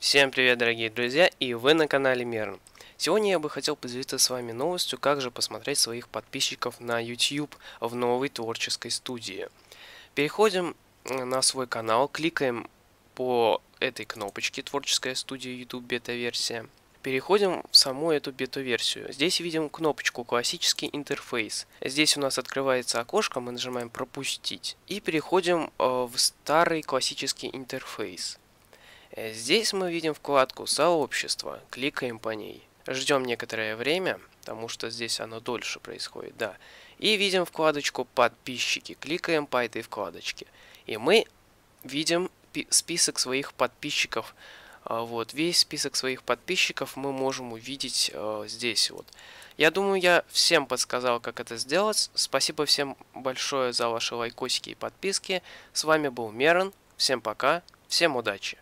Всем привет, дорогие друзья, и вы на канале Мерн. Сегодня я бы хотел поделиться с вами новостью, как же посмотреть своих подписчиков на YouTube в новой творческой студии. Переходим э, на свой канал, кликаем по этой кнопочке «Творческая студия YouTube бета-версия». Переходим в саму эту бета-версию. Здесь видим кнопочку «Классический интерфейс». Здесь у нас открывается окошко, мы нажимаем «Пропустить». И переходим э, в старый классический интерфейс. Э, здесь мы видим вкладку «Сообщество», кликаем по ней. Ждем некоторое время, потому что здесь оно дольше происходит, да. И видим вкладочку «Подписчики», кликаем по этой вкладочке. И мы видим список своих подписчиков. А, вот, весь список своих подписчиков мы можем увидеть э, здесь вот. Я думаю, я всем подсказал, как это сделать. Спасибо всем большое за ваши лайкосики и подписки. С вами был Мерон. Всем пока. Всем удачи.